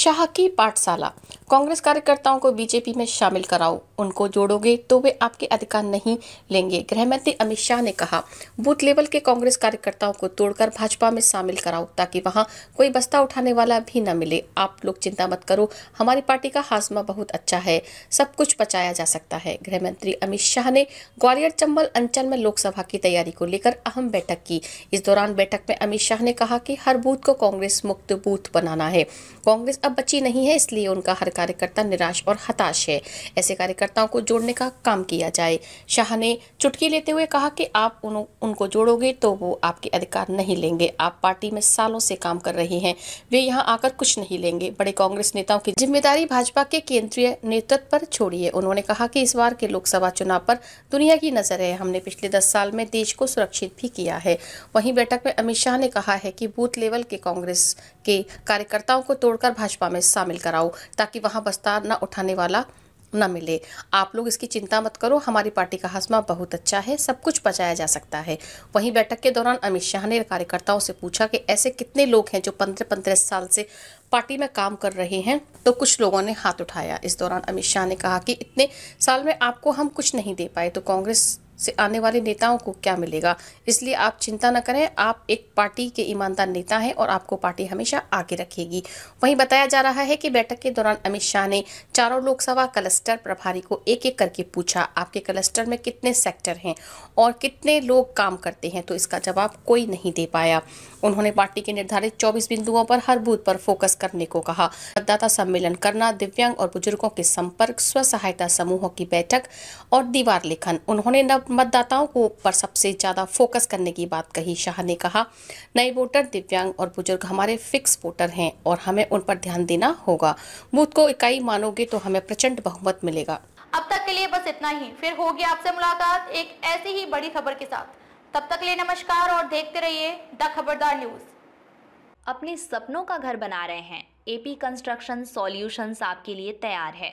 शाह की पाठशाला कांग्रेस कार्यकर्ताओं को बीजेपी में शामिल कराओ उनको जोड़ोगे तो वे आपके अधिकार नहीं लेंगे गृह मंत्री अमित शाह ने कहा बूथ लेवल के कांग्रेस कार्यकर्ताओं को तोड़कर भाजपा में शामिल कराओ ताकि वहां कोई बस्ता उठाने वाला भी न मिले आप लोग चिंता मत करो हमारी पार्टी का हाजमा बहुत अच्छा है सब कुछ बचाया जा सकता है गृह मंत्री अमित शाह ने ग्वालियर चंबल अंचल में लोकसभा की तैयारी को लेकर अहम बैठक की इस दौरान बैठक में अमित शाह ने कहा कि हर बूथ को कांग्रेस मुक्त बूथ बनाना है कांग्रेस अब बची नहीं है इसलिए उनका हर कार्यकर्ता निराश और हताश है ऐसे कार्यकर्ताओं को जोड़ने का काम किया जाए शाह ने चुटकी लेते हुए कहा कि आप उन, उनको जोड़ोगे तो वो आपके अधिकार नहीं लेंगे आप पार्टी में सालों से काम कर रहे हैं वे यहाँ आकर कुछ नहीं लेंगे बड़े कांग्रेस नेताओं की जिम्मेदारी भाजपा के केंद्रीय नेतृत्व पर छोड़ी है उन्होंने कहा कि इस बार के लोकसभा चुनाव पर दुनिया की नजर है हमने पिछले दस साल में देश को सुरक्षित भी किया है वहीं बैठक में अमित शाह ने कहा है कि बूथ लेवल के कांग्रेस के कार्यकर्ताओं को तोड़कर भाजपा भाजपा में शामिल कराओ ताकि वहाँ बस्ता न उठाने वाला न मिले आप लोग इसकी चिंता मत करो हमारी पार्टी का हसमा बहुत अच्छा है सब कुछ बचाया जा सकता है वहीं बैठक के दौरान अमित शाह ने कार्यकर्ताओं से पूछा कि ऐसे कितने लोग हैं जो पंद्रह पंद्रह साल से पार्टी में काम कर रहे हैं तो कुछ लोगों ने हाथ उठाया इस दौरान अमित शाह ने कहा कि इतने साल में आपको हम कुछ नहीं दे पाए तो कांग्रेस से आने वाले नेताओं को क्या मिलेगा इसलिए आप चिंता न करें आप एक पार्टी के ईमानदार नेता हैं और आपको पार्टी हमेशा आगे रखेगी वहीं बताया जा रहा है कि बैठक के दौरान अमित शाह ने चारों लोकसभा क्लस्टर प्रभारी को एक एक करके पूछा आपके क्लस्टर में कितने सेक्टर हैं और कितने लोग काम करते हैं तो इसका जवाब कोई नहीं दे पाया उन्होंने पार्टी के निर्धारित चौबीस बिंदुओं पर हर बूथ पर फोकस करने को कहा मतदाता सम्मेलन करना दिव्यांग और बुजुर्गों के संपर्क स्व सहायता समूहों की बैठक और दीवार लेखन उन्होंने नव मतदाताओं को पर सबसे ज्यादा फोकस करने की बात कही शाह ने कहा नए वोटर दिव्यांग और बुजुर्ग हमारे फिक्स वोटर हैं और हमें उन पर ध्यान देना होगा बूथ को इकाई मानोगे तो हमें प्रचंड बहुमत मिलेगा अब तक के लिए बस इतना ही फिर होगी आपसे मुलाकात एक ऐसी ही बड़ी खबर के साथ तब तक लिए नमस्कार और देखते रहिए द खबरदार न्यूज अपने सपनों का घर बना रहे हैं एपी कंस्ट्रक्शन सॉल्यूशंस आपके लिए तैयार है